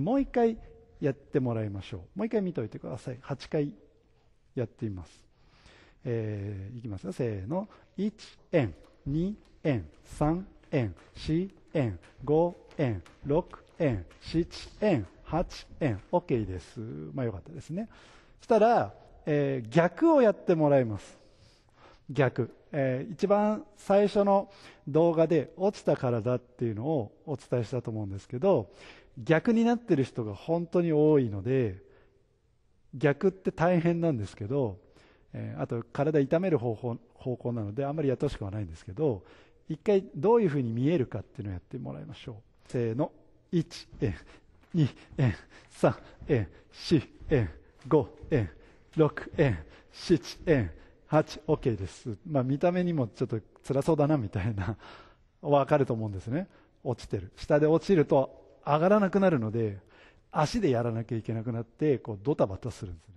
もう一回やってもらいましょう。もう一回見といてください。8回やってみます。えー、いきますよ。せーの。1円、2円、3円、4円、5円、6円、7円、8円。OK です。まあよかったですね。そしたら、えー、逆をやってもらいます。逆、えー、一番最初の動画で落ちた体っていうのをお伝えしたと思うんですけど逆になってる人が本当に多いので逆って大変なんですけど、えー、あと体痛める方法方向なのであんまりやっとしくはないんですけど一回どういうふうに見えるかっていうのをやってもらいましょうせーの1円2円3円4円5円6円7円8、OK です。まあ、見た目にもちょっと辛そうだなみたいな、わかると思うんですね。落ちてる。下で落ちると上がらなくなるので、足でやらなきゃいけなくなって、こう、ドタバタするんですね。